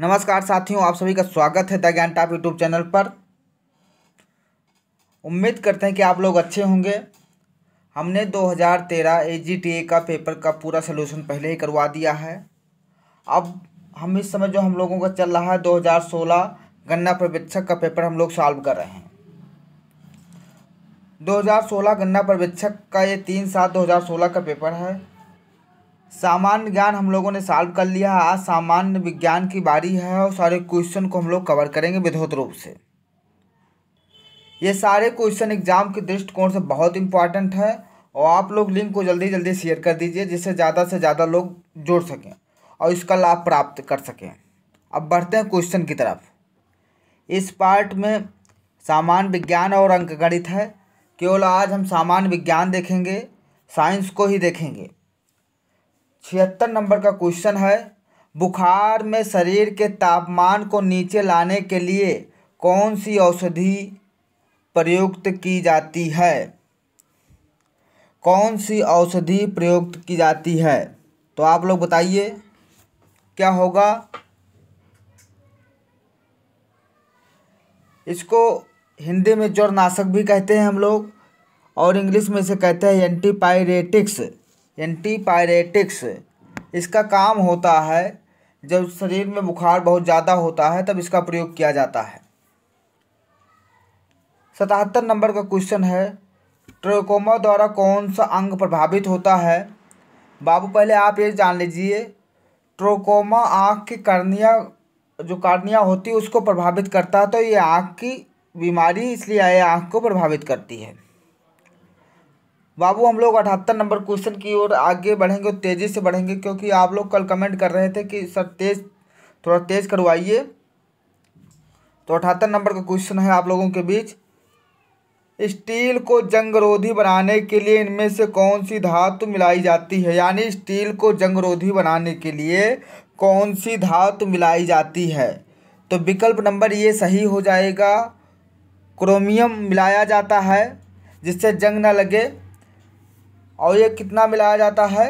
नमस्कार साथियों आप सभी का स्वागत है द ज्ञान टाप यूट्यूब चैनल पर उम्मीद करते हैं कि आप लोग अच्छे होंगे हमने 2013 एजीटीए का पेपर का पूरा सलूशन पहले ही करवा दिया है अब हम इस समय जो हम लोगों का चल रहा है 2016 गन्ना पर्यवेक्षक का पेपर हम लोग सॉल्व कर रहे हैं 2016 गन्ना पर्यवेक्षक का ये तीन सात 2016 का पेपर है सामान्य ज्ञान हम लोगों ने सॉल्व कर लिया है आज सामान्य विज्ञान की बारी है और सारे क्वेश्चन को हम लोग कवर करेंगे विधोत रूप से ये सारे क्वेश्चन एग्जाम के दृष्टिकोण से बहुत इंपॉर्टेंट है और आप लोग लिंक को जल्दी जल्दी शेयर कर दीजिए जिससे ज़्यादा से ज़्यादा लोग जुड़ सकें और इसका लाभ प्राप्त कर सकें अब बढ़ते हैं क्वेश्चन की तरफ इस पार्ट में सामान्य विज्ञान और अंकगणित है केवल आज हम सामान्य विज्ञान देखेंगे साइंस को ही देखेंगे छिहत्तर नंबर का क्वेश्चन है बुखार में शरीर के तापमान को नीचे लाने के लिए कौन सी औषधि प्रयुक्त की जाती है कौन सी औषधि प्रयुक्त की जाती है तो आप लोग बताइए क्या होगा इसको हिंदी में ज्वरनाशक भी कहते हैं हम लोग और इंग्लिश में इसे कहते हैं एंटीपायरेटिक्स एंटीपायरेटिक्स इसका काम होता है जब शरीर में बुखार बहुत ज़्यादा होता है तब इसका प्रयोग किया जाता है सतहत्तर नंबर का क्वेश्चन है ट्रोकोमा द्वारा कौन सा अंग प्रभावित होता है बाबू पहले आप ये जान लीजिए ट्रोकोमा आँख की कर्निया जो कर्निया होती है उसको प्रभावित करता है तो ये आँख की बीमारी इसलिए आए आँख को प्रभावित करती है बाबू हम लोग अठहत्तर नंबर क्वेश्चन की ओर आगे बढ़ेंगे और तेज़ी से बढ़ेंगे क्योंकि आप लोग कल कमेंट कर रहे थे कि सर तेज़ थोड़ा तेज़ करवाइए तो अठहत्तर नंबर का क्वेश्चन है आप लोगों के बीच स्टील को जंगरोधी बनाने के लिए इनमें से कौन सी धातु मिलाई जाती है यानी स्टील को जंगरोधी बनाने के लिए कौन सी धातु मिलाई जाती है तो विकल्प नंबर ये सही हो जाएगा क्रोमियम मिलाया जाता है जिससे जंग ना लगे और ये कितना मिलाया जाता है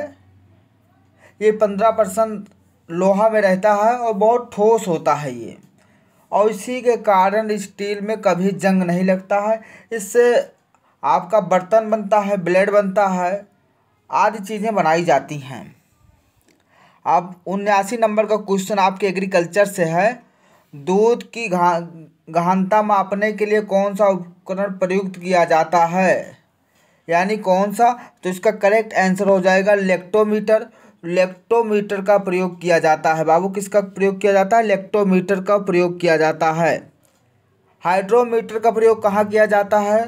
ये पंद्रह परसेंट लोहा में रहता है और बहुत ठोस होता है ये और इसी के कारण स्टील में कभी जंग नहीं लगता है इससे आपका बर्तन बनता है ब्लेड बनता है आदि चीज़ें बनाई जाती हैं अब उन्यासी नंबर का क्वेश्चन आपके एग्रीकल्चर से है दूध की घा गहनता मापने के लिए कौन सा उपकरण प्रयुक्त किया जाता है यानी कौन सा तो इसका करेक्ट आंसर हो जाएगा लेक्टोमीटर लेक्टोमीटर का प्रयोग किया जाता है बाबू किसका प्रयोग किया जाता है लेक्टोमीटर का प्रयोग किया जाता है हाइड्रोमीटर का प्रयोग कहाँ किया जाता है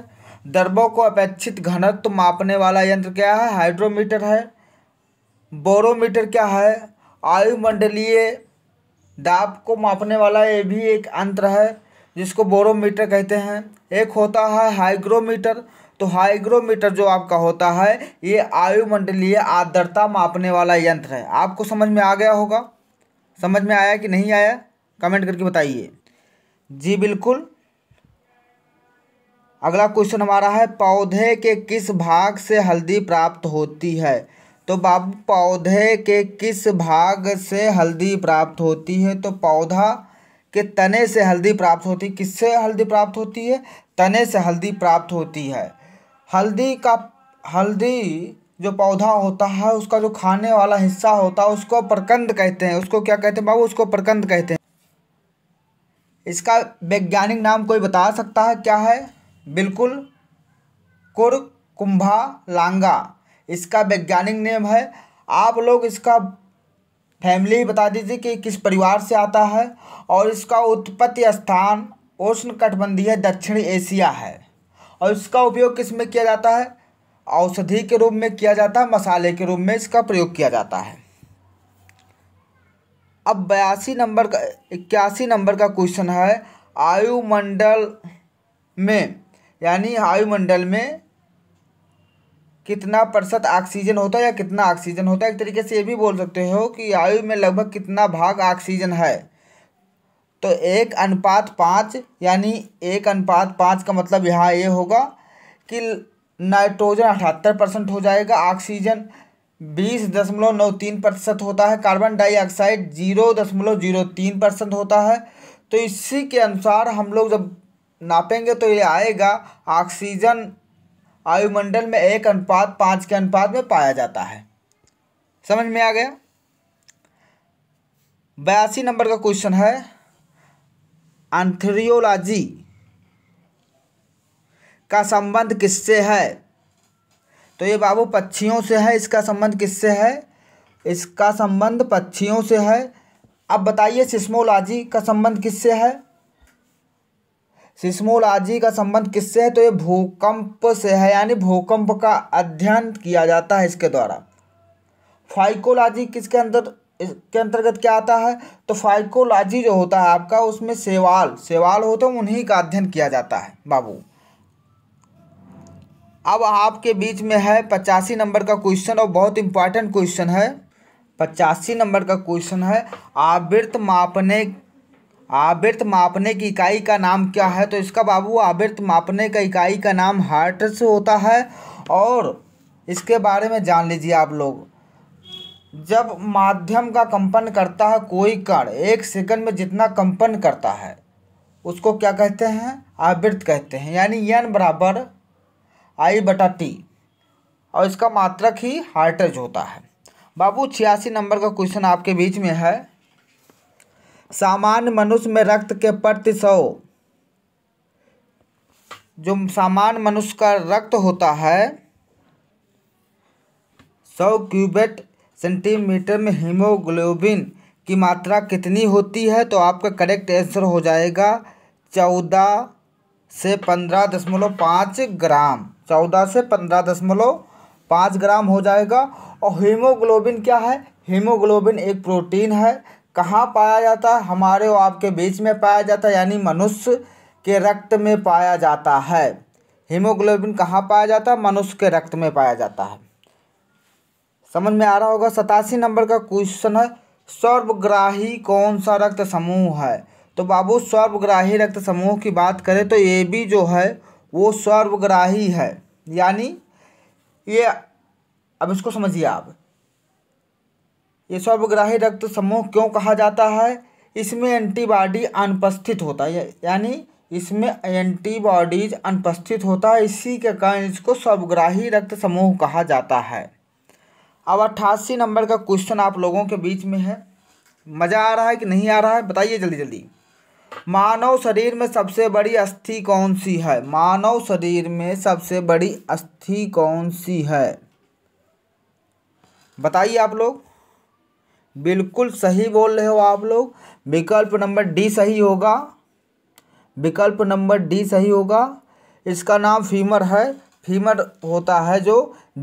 दरबों को अपेक्षित घनत्व मापने वाला यंत्र क्या है हाइड्रोमीटर है बोरोमीटर क्या है वायुमंडलीय दाब को मापने वाला ये भी एक अंतर है जिसको बोरोमीटर कहते हैं एक होता है हाइग्रोमीटर तो हाइग्रोमीटर जो आपका होता है ये आयुमंडलीय आर्द्रता मापने वाला यंत्र है आपको समझ में आ गया होगा समझ में आया कि नहीं आया कमेंट करके बताइए जी बिल्कुल अगला क्वेश्चन हमारा है पौधे के किस भाग से हल्दी प्राप्त होती है तो बाबू पौधे के किस भाग से हल्दी प्राप्त होती है तो पौधा के तने से हल्दी प्राप्त होती है किससे हल्दी प्राप्त होती है तने से हल्दी प्राप्त होती है हल्दी का हल्दी जो पौधा होता है उसका जो खाने वाला हिस्सा होता है उसको प्रकंद कहते हैं उसको क्या कहते हैं बाबू उसको प्रकंद कहते हैं इसका वैज्ञानिक नाम कोई बता सकता है क्या है बिल्कुल कुर कुंभा लांगा इसका वैज्ञानिक नेम है आप लोग इसका फैमिली बता दीजिए कि किस परिवार से आता है और इसका उत्पत्ति स्थान उष्ण कटबंधीय दक्षिण एशिया है और इसका उपयोग किस में किया जाता है औषधि के रूप में किया जाता है मसाले के रूप में इसका प्रयोग किया जाता है अब बयासी नंबर का इक्यासी नंबर का क्वेश्चन है आयुमंडल में यानी आयुमंडल में कितना प्रतिशत ऑक्सीजन होता है या कितना ऑक्सीजन होता है एक तरीके से ये भी बोल सकते हो कि आयु में लगभग कितना भाग ऑक्सीजन है तो एक अनुपात पाँच यानी एक अनुपात पाँच का मतलब यहाँ ये होगा कि नाइट्रोजन अठहत्तर परसेंट हो जाएगा ऑक्सीजन बीस दशमलव नौ तीन प्रतिशत होता है कार्बन डाइऑक्साइड जीरो दशमलव जीरो तीन परसेंट होता है तो इसी के अनुसार हम लोग जब नापेंगे तो ये आएगा ऑक्सीजन वायुमंडल में एक अनुपात पाँच के अनुपात में पाया जाता है समझ में आ गया बयासी नंबर का क्वेश्चन है एंथ्रियोलॉजी का संबंध किससे है तो ये बाबू पक्षियों से है इसका संबंध किससे है इसका संबंध पक्षियों से है अब बताइए सिस्मोलॉजी का संबंध किससे है सिस्मोलॉजी का संबंध किससे है तो ये भूकंप से है यानी भूकंप का अध्ययन किया जाता है इसके द्वारा फाइकोलॉजी किसके अंदर इसके अंतर्गत क्या आता है तो फाइकोलॉजी जो होता है आपका उसमें सेवाल सेवाल हो तो उन्हीं का अध्ययन किया जाता है बाबू अब आपके बीच में है पचासी नंबर का क्वेश्चन और बहुत इंपॉर्टेंट क्वेश्चन है पचासी नंबर का क्वेश्चन है आवृत मापने आवृत मापने की इकाई का नाम क्या है तो इसका बाबू आवृत मापने का इकाई का नाम हार्ट से होता है और इसके बारे में जान लीजिए आप लोग जब माध्यम का कंपन करता है कोई कण एक सेकंड में जितना कंपन करता है उसको क्या कहते हैं आवृत्त कहते हैं यानी यन बराबर आई बटा टी और इसका मात्रक ही हार्टज होता है बाबू छियासी नंबर का क्वेश्चन आपके बीच में है सामान्य मनुष्य में रक्त के प्रति सौ जो सामान्य मनुष्य का रक्त होता है सौ क्यूबेट सेंटीमीटर में हीमोग्लोबिन की मात्रा कितनी होती है तो आपका करेक्ट आंसर हो जाएगा चौदह से पंद्रह दशमलव पाँच ग्राम चौदह से पंद्रह दशमलव पाँच ग्राम हो जाएगा और हीमोग्लोबिन क्या है हीमोग्लोबिन एक प्रोटीन है कहाँ पाया जाता है हमारे और आपके बीच में पाया जाता है यानी मनुष्य के रक्त में पाया जाता है हीमोग्लोबिन कहाँ पाया जाता है मनुष्य के रक्त में पाया जाता है समझ में आ रहा होगा सतासी नंबर का क्वेश्चन है सर्वग्राही कौन सा रक्त समूह है तो बाबू सर्वग्राही रक्त समूह की बात करें तो ए बी जो है वो सर्वग्राही है यानी ये अब इसको समझिए आप ये सर्वग्राही रक्त समूह क्यों कहा जाता है इसमें एंटीबॉडी अनुपस्थित होता है यानी इसमें एंटीबॉडीज अनुपस्थित होता है इसी के कारण इसको सर्वग्राही रक्त समूह कहा जाता है अब अट्ठासी नंबर का क्वेश्चन आप लोगों के बीच में है मज़ा आ रहा है कि नहीं आ रहा है बताइए जल्दी जल्दी मानव शरीर में सबसे बड़ी अस्थि कौन सी है मानव शरीर में सबसे बड़ी अस्थि कौन सी है बताइए आप लोग बिल्कुल सही बोल रहे हो आप लोग विकल्प नंबर डी सही होगा विकल्प नंबर डी सही होगा इसका नाम फीमर है फीमर होता है जो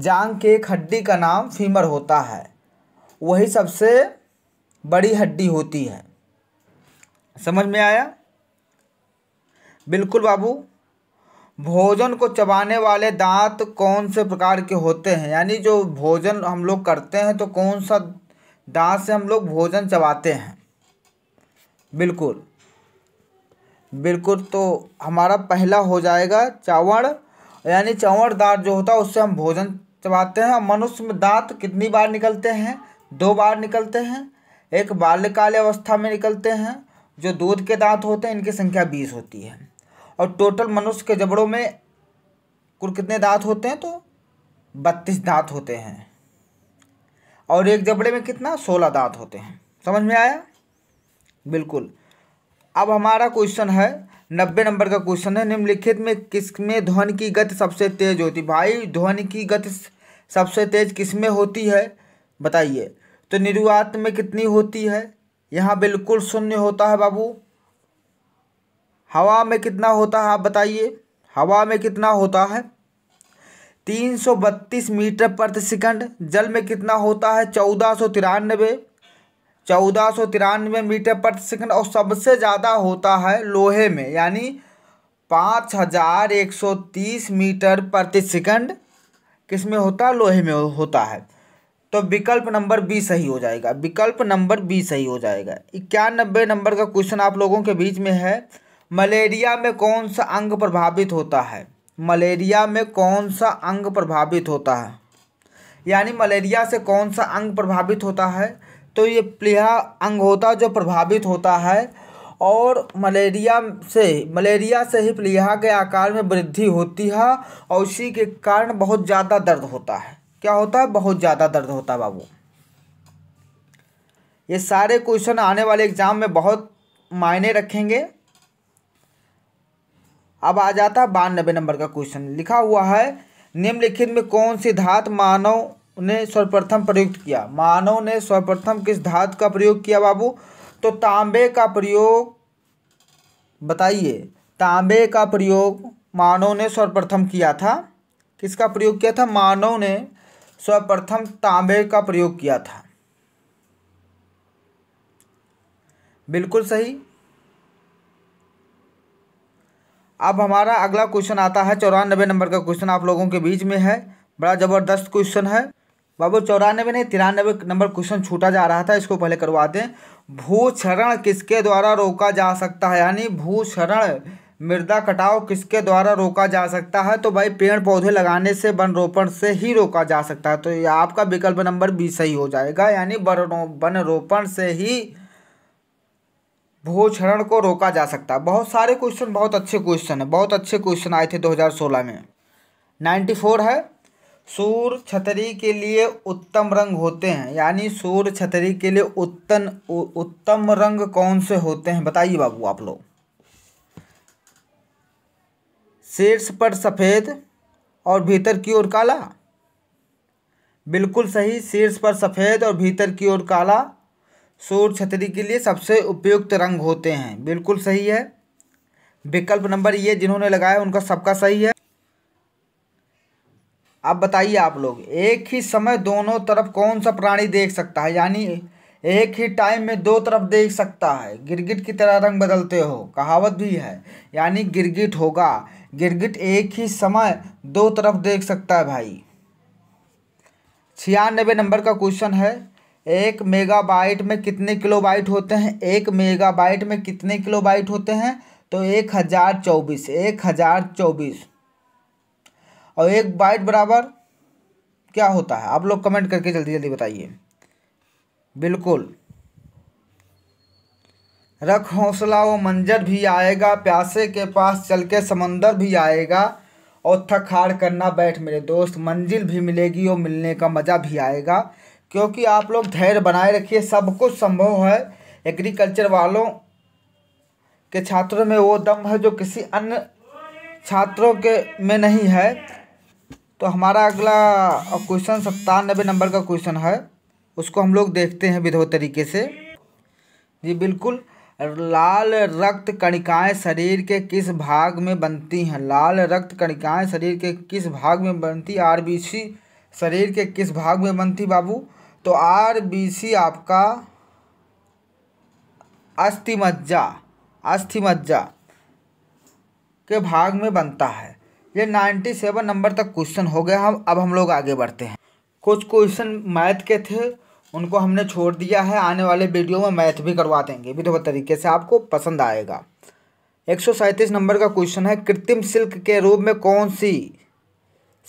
जांग के एक हड्डी का नाम फीमर होता है वही सबसे बड़ी हड्डी होती है समझ में आया बिल्कुल बाबू भोजन को चबाने वाले दांत कौन से प्रकार के होते हैं यानी जो भोजन हम लोग करते हैं तो कौन सा दांत से हम लोग भोजन चबाते हैं बिल्कुल बिल्कुल तो हमारा पहला हो जाएगा चावड़ यानी चवड़ दांत जो होता है उससे हम भोजन चबाते हैं और मनुष्य में दांत कितनी बार निकलते हैं दो बार निकलते हैं एक बाल्यकाल अवस्था में निकलते हैं जो दूध के दांत होते हैं इनकी संख्या बीस होती है और टोटल मनुष्य के जबड़ों में कुल कितने दांत होते हैं तो बत्तीस दांत होते हैं और एक जबड़े में कितना सोलह दांत होते हैं समझ में आया बिल्कुल अब हमारा क्वेश्चन है नब्बे नंबर का क्वेश्चन है निम्नलिखित में किस में ध्वनि की गति सबसे तेज होती भाई ध्वनि की गति सबसे तेज किस में होती है बताइए तो निर्वात में कितनी होती है यहाँ बिल्कुल शून्य होता है बाबू हवा में कितना होता है आप बताइए हवा में कितना होता है तीन सौ बत्तीस मीटर प्रति सेकंड जल में कितना होता है चौदह सौ तिरानबे चौदह सौ तिरानवे मीटर प्रति सेकंड और सबसे ज़्यादा होता है लोहे में यानी पाँच हज़ार एक सौ तीस मीटर प्रति सेकंड किस में होता है लोहे में होता है तो विकल्प नंबर बी सही हो जाएगा विकल्प नंबर बी सही हो जाएगा इक्यानबे नंबर का क्वेश्चन आप लोगों के बीच में है मलेरिया में कौन सा अंग प्रभावित होता है मलेरिया में कौन सा अंग प्रभावित होता है यानी मलेरिया से कौन सा अंग प्रभावित होता है तो ये प्लीहा अंग होता है जो प्रभावित होता है और मलेरिया से मलेरिया से ही प्लीहा के आकार में वृद्धि होती है और उसी के कारण बहुत ज़्यादा दर्द होता है क्या होता है बहुत ज़्यादा दर्द होता है बाबू ये सारे क्वेश्चन आने वाले एग्जाम में बहुत मायने रखेंगे अब आ जाता है बानबे नंबर का क्वेश्चन लिखा हुआ है निम्नलिखित में कौन सी धात मानव ने सर्वप्रथम प्रयुक्त किया मानव ने सर्वप्रथम किस धातु का प्रयोग किया बाबू तो तांबे का प्रयोग बताइए तांबे का प्रयोग मानव ने सर्वप्रथम किया था किसका प्रयोग किया था मानव ने सर्वप्रथम तांबे का प्रयोग किया था बिल्कुल सही अब हमारा अगला क्वेश्चन आता है चौरानबे नंबर का क्वेश्चन आप लोगों के बीच में है बड़ा ज़बरदस्त क्वेश्चन है बाबू चौरानवे नहीं तिरानवे नंबर क्वेश्चन छूटा जा रहा था इसको पहले करवा दें भूक्षरण किसके द्वारा रोका जा सकता है यानी भूक्षरण मृदा कटाव किसके द्वारा रोका जा सकता है तो भाई पेड़ पौधे लगाने से वन रोपण से ही रोका जा सकता है तो ये आपका विकल्प नंबर बी सही हो जाएगा यानी वन वन रोपण से ही भूक्षरण को रोका जा सकता है बहुत सारे क्वेश्चन बहुत अच्छे क्वेश्चन है बहुत अच्छे क्वेश्चन आए थे दो में नाइन्टी है सूर्य छतरी के लिए उत्तम रंग होते हैं यानी सूर्य छतरी के लिए उत्तम उत्तम रंग कौन से होते हैं बताइए बाबू आप लोग शीर्ष पर सफ़ेद और भीतर की ओर काला बिल्कुल सही शीर्ष पर सफ़ेद और भीतर की ओर काला सूर्य छतरी के लिए सबसे उपयुक्त रंग होते हैं बिल्कुल सही है विकल्प नंबर ये जिन्होंने लगाया उनका सबका सही है अब बताइए आप लोग एक ही समय दोनों तरफ कौन सा प्राणी देख सकता है यानी एक ही टाइम में दो तरफ देख सकता है गिरगिट की तरह रंग बदलते हो कहावत भी है यानी गिरगिट होगा गिरगिट एक ही समय दो तरफ देख सकता है भाई छियानबे नंबर का क्वेश्चन है एक मेगाबाइट में कितने किलोबाइट होते हैं एक मेगाबाइट में कितने किलोबाइट होते हैं तो एक हज़ार चौबीस एक हज़ार चौबीस और एक बाइट बराबर क्या होता है आप लोग कमेंट करके जल्दी जल्दी बताइए बिल्कुल रख हौसला वो मंजर भी आएगा प्यासे के पास चल के समंदर भी आएगा और थक हार करना बैठ मेरे दोस्त मंजिल भी मिलेगी और मिलने का मज़ा भी आएगा क्योंकि आप लोग धैर्य बनाए रखिए सब कुछ संभव है एग्रीकल्चर वालों के छात्रों में वो दम है जो किसी अन्य छात्रों के में नहीं है तो हमारा अगला क्वेश्चन सत्तानबे नंबर का क्वेश्चन है उसको हम लोग देखते हैं विधो तरीके से जी बिल्कुल लाल रक्त कणिकाएं शरीर के किस भाग में बनती हैं लाल रक्त कणिकाएं शरीर के किस भाग में बनती आरबीसी शरीर के किस भाग में बनती बाबू तो आरबीसी आपका अस्थिमज्जा अस्थिमज्जा के भाग में बनता है ये 97 नंबर तक क्वेश्चन हो गया हम अब हम लोग आगे बढ़ते हैं कुछ क्वेश्चन मैथ के थे उनको हमने छोड़ दिया है आने वाले वीडियो में मैथ भी करवा देंगे विधवा तरीके से आपको पसंद आएगा एक नंबर का क्वेश्चन है कृत्रिम सिल्क के रूप में कौन सी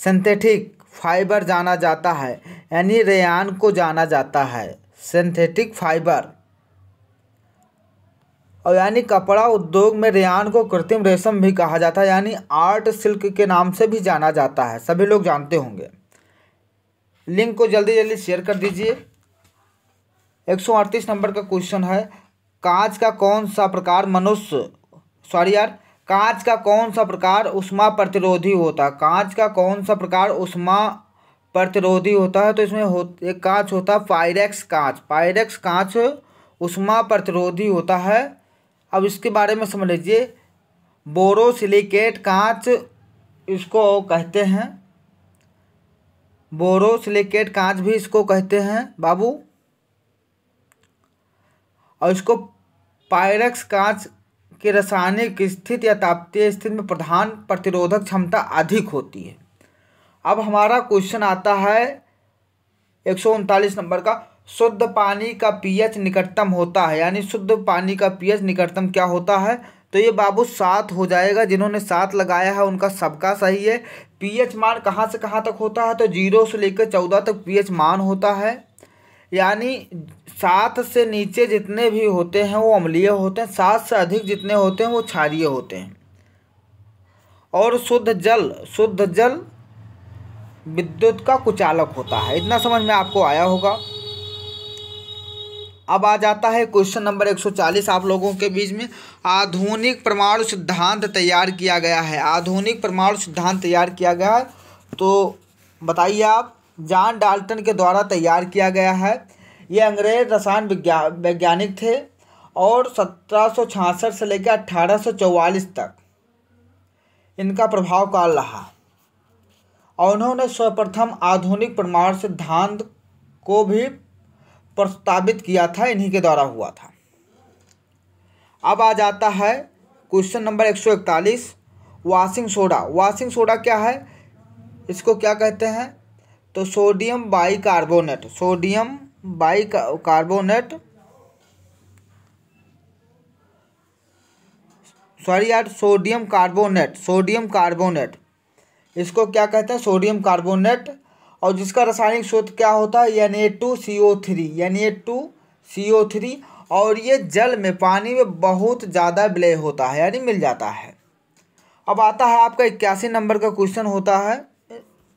सिंथेटिक फाइबर जाना जाता है यानी रेयान को जाना जाता है सिंथेटिक फाइबर और यानी कपड़ा उद्योग में रेयान को कृत्रिम रेशम भी कहा जाता है यानी आर्ट सिल्क के नाम से भी जाना जाता है सभी लोग जानते होंगे लिंक को जल्दी जल्दी शेयर कर दीजिए एक नंबर का क्वेश्चन है कांच का कौन सा प्रकार मनुष्य सॉरी यार कांच का कौन सा प्रकार उष्मा प्रतिरोधी होता है कांच का कौन सा प्रकार उष्मा प्रतिरोधी होता है तो इसमें हो एक कांच होता है पायरेक्स कांच पायरेक्स कांच उष्मा प्रतिरोधी होता है अब इसके बारे में समझ लीजिए बोरोसिलिकेट कांच इसको कहते हैं बोरोसिलिकेट कांच भी इसको कहते हैं बाबू और इसको पायरक्स कांच की रासायनिक स्थिति या तापतीय स्थिति में प्रधान प्रतिरोधक क्षमता अधिक होती है अब हमारा क्वेश्चन आता है एक सौ उनतालीस नंबर का शुद्ध पानी का पीएच निकटतम होता है यानी शुद्ध पानी का पीएच निकटतम क्या होता है तो ये बाबू सात हो जाएगा जिन्होंने सात लगाया है उनका सबका सही है पीएच मान कहाँ से कहाँ तक होता है तो जीरो से लेकर चौदह तक पीएच मान होता है यानी सात से नीचे जितने भी होते हैं वो अम्लीय होते हैं सात से अधिक जितने होते हैं वो क्षारिय होते हैं और शुद्ध जल शुद्ध जल विद्युत का कुचालक होता है इतना समझ में आपको आया होगा अब आ जाता है क्वेश्चन नंबर 140 आप लोगों के बीच में आधुनिक परमाणु सिद्धांत तैयार किया गया है आधुनिक परमाणु सिद्धांत तैयार किया गया है तो बताइए आप जॉन डाल्टन के द्वारा तैयार किया गया है ये अंग्रेज रसायन विज्ञान वैज्ञानिक थे और सत्रह से लेकर अट्ठारह तक इनका प्रभाव काल रहा और उन्होंने सर्वप्रथम आधुनिक परमाणु सिद्धांत को भी प्रस्तावित किया था इन्हीं के द्वारा हुआ था अब आ जाता है क्वेश्चन नंबर एक सौ इकतालीस वाशिंग सोडा वाशिंग सोडा क्या है इसको क्या कहते हैं तो sodium bicarbonate sodium bicarbonate sorry यार सोडियम कार्बोनेट सोडियम कार्बोनेट इसको क्या कहते हैं सोडियम कार्बोनेट और जिसका रासायनिक स्रोत क्या होता है यानी ए टू सी ओ थ्री यानी ए टू सी ओ थ्री और ये जल में पानी में बहुत ज़्यादा विलय होता है यानी मिल जाता है अब आता है आपका इक्यासी नंबर का क्वेश्चन होता है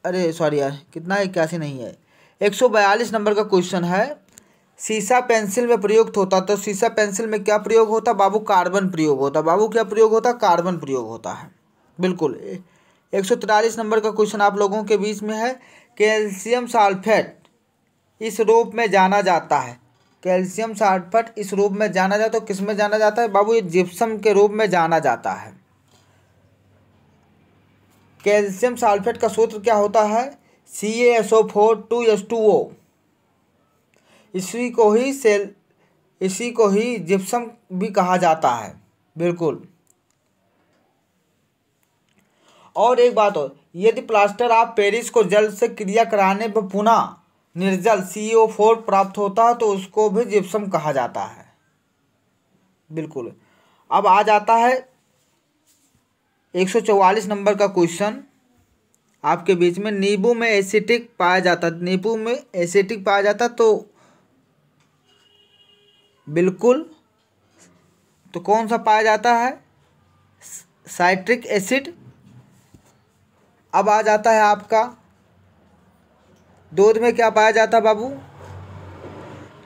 अरे सॉरी यार कितना इक्यासी नहीं है एक सौ बयालीस नंबर का क्वेश्चन है सीसा पेंसिल में प्रयुक्त होता तो सीसा पेंसिल में क्या प्रयोग होता बाबू कार्बन प्रयोग होता बाबू क्या प्रयोग होता कार्बन प्रयोग होता है बिल्कुल एक सौ तिरालीस नंबर का क्वेश्चन आप लोगों के बीच में है कैल्शियम सल्फेट इस रूप में जाना जाता है कैल्शियम सल्फेट इस रूप में जाना जाता है तो किस में जाना जाता है बाबू ये जिप्सम के रूप में जाना जाता है कैल्शियम सल्फेट का सूत्र क्या होता है C S O four two S two O इसी को ही सेल इसी को ही जिप्सम भी कहा जाता है बिल्कुल और एक बात और यदि प्लास्टर ऑफ पेरिस को जल से क्रिया कराने पर पुनः निर्जल सी ओ फोर प्राप्त होता है तो उसको भी जिप्सम कहा जाता है बिल्कुल अब आ जाता है 144 नंबर का क्वेश्चन आपके बीच में नींबू में एसिटिक पाया जाता नींबू में एसिटिक पाया जाता तो बिल्कुल तो कौन सा पाया जाता है साइट्रिक एसिड अब आ जाता है आपका दूध में क्या पाया जाता है बाबू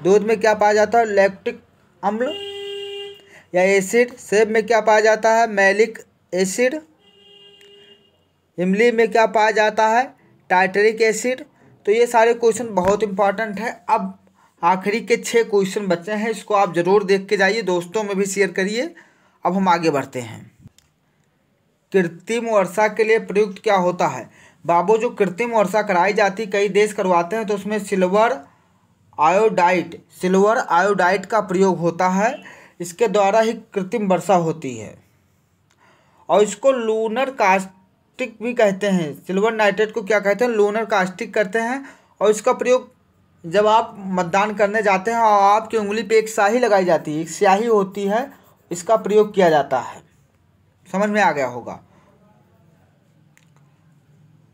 दूध में क्या पाया जाता है लैक्टिक अम्ल या एसिड सेब में क्या पाया जाता है मैलिक एसिड इमली में क्या पाया जाता है टाइटरिक एसिड तो ये सारे क्वेश्चन बहुत इंपॉर्टेंट है अब आखिरी के छः क्वेश्चन बचे हैं इसको आप ज़रूर देख के जाइए दोस्तों में भी शेयर करिए अब हम आगे बढ़ते हैं कृत्रिम वर्षा के लिए प्रयुक्त क्या होता है बाबू जो कृत्रिम वर्षा कराई जाती कई देश करवाते हैं तो उसमें सिल्वर आयोडाइट सिल्वर आयोडाइट का प्रयोग होता है इसके द्वारा ही कृत्रिम वर्षा होती है और इसको लूनर कास्टिक भी कहते हैं सिल्वर नाइट्रेट को क्या कहते हैं लूनर कास्टिक करते हैं और इसका प्रयोग जब आप मतदान करने जाते हैं और आपकी उंगली पे एक स्याही लगाई जाती है एक स्याही होती है इसका प्रयोग किया जाता है समझ में आ गया होगा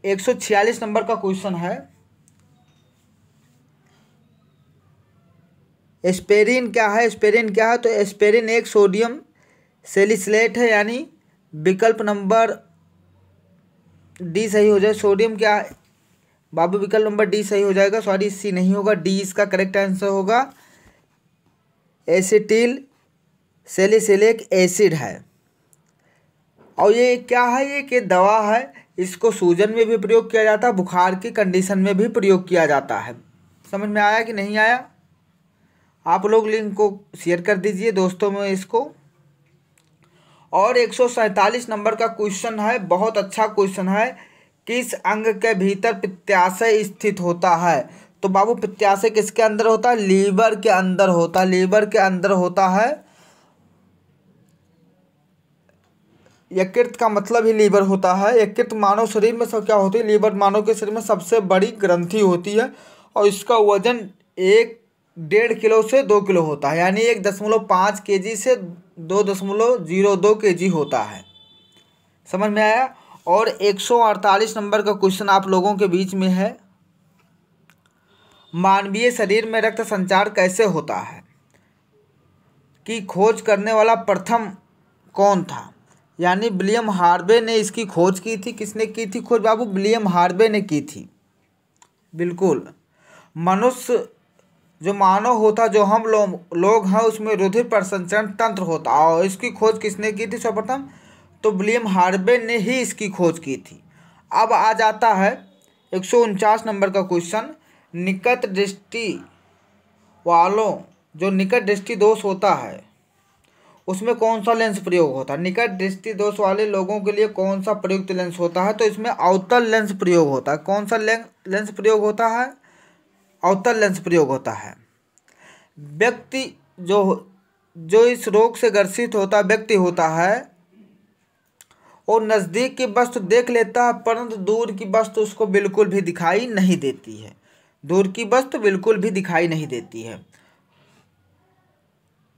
146 नंबर का क्वेश्चन है एस्पेरिन क्या है स्पेरिन क्या है तो स्पेरिन एक सोडियम सेलिसलेट है यानी विकल्प नंबर डी सही हो जाए सोडियम क्या बाबू विकल्प नंबर डी सही हो जाएगा सॉरी सी नहीं होगा डी इसका करेक्ट आंसर होगा एसिटिल सेलिसिलिक एसिड है और ये क्या है ये कि दवा है इसको सूजन में भी प्रयोग किया जाता है बुखार की कंडीशन में भी प्रयोग किया जाता है समझ में आया कि नहीं आया आप लोग लिंक को शेयर कर दीजिए दोस्तों में इसको और एक नंबर का क्वेश्चन है बहुत अच्छा क्वेश्चन है किस अंग के भीतर प्रत्याशय स्थित होता है तो बाबू प्रत्याशय किसके अंदर होता है लीवर के अंदर होता है लीवर के अंदर होता है यकृत का मतलब ही लीवर होता है यकृत मानव शरीर में सब क्या होती है लीवर मानव के शरीर में सबसे बड़ी ग्रंथि होती है और इसका वजन एक डेढ़ किलो से दो किलो होता है यानी एक दशमलव पाँच के जी से दो दशमलव जीरो दो के जी होता है समझ में आया और एक सौ अड़तालीस नंबर का क्वेश्चन आप लोगों के बीच में है मानवीय शरीर में रक्त संचार कैसे होता है कि खोज करने वाला प्रथम कौन था यानी विलियम हार्वे ने इसकी खोज की थी किसने की थी खोज बाबू विलियम हार्वे ने की थी बिल्कुल मनुष्य जो मानव होता जो हम लो, लोग हैं उसमें रुधिर प्रसंचरण तंत्र होता और इसकी खोज किसने की थी सर्वप्रथम तो विलियम हार्वे ने ही इसकी खोज की थी अब आ जाता है एक नंबर का क्वेश्चन निकट दृष्टि वालों जो निकट दृष्टि दोष होता है उसमें कौन सा लेंस प्रयोग होता है निकट दृष्टि दोष वाले लोगों के लिए कौन सा प्रयुक्त लेंस होता है तो इसमें अवतल लेंस प्रयोग होता है कौन सा लेंस प्रयोग होता है अवतल लेंस प्रयोग होता है व्यक्ति जो जो इस रोग से ग्रसित होता व्यक्ति होता है और नज़दीक की वस्तु देख लेता है परंतु दूर की वस्तु उसको बिल्कुल भी दिखाई नहीं देती है दूर की वस्तु बिल्कुल भी दिखाई नहीं देती है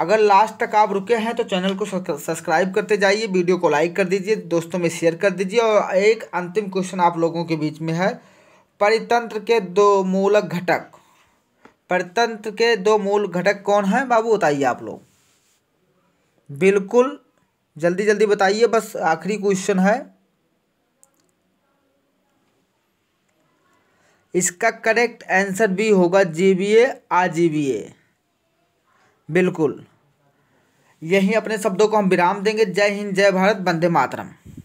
अगर लास्ट तक आप रुके हैं तो चैनल को सब्सक्राइब करते जाइए वीडियो को लाइक कर दीजिए दोस्तों में शेयर कर दीजिए और एक अंतिम क्वेश्चन आप लोगों के बीच में है परितंत्र के दो मूलक घटक परितंत्र के दो मूल घटक कौन हैं बाबू बताइए आप लोग बिल्कुल जल्दी जल्दी बताइए बस आखिरी क्वेश्चन है इसका करेक्ट आंसर भी होगा जीबीए आजीबीए बिल्कुल यहीं अपने शब्दों को हम विराम देंगे जय हिंद जय भारत वंदे मातरम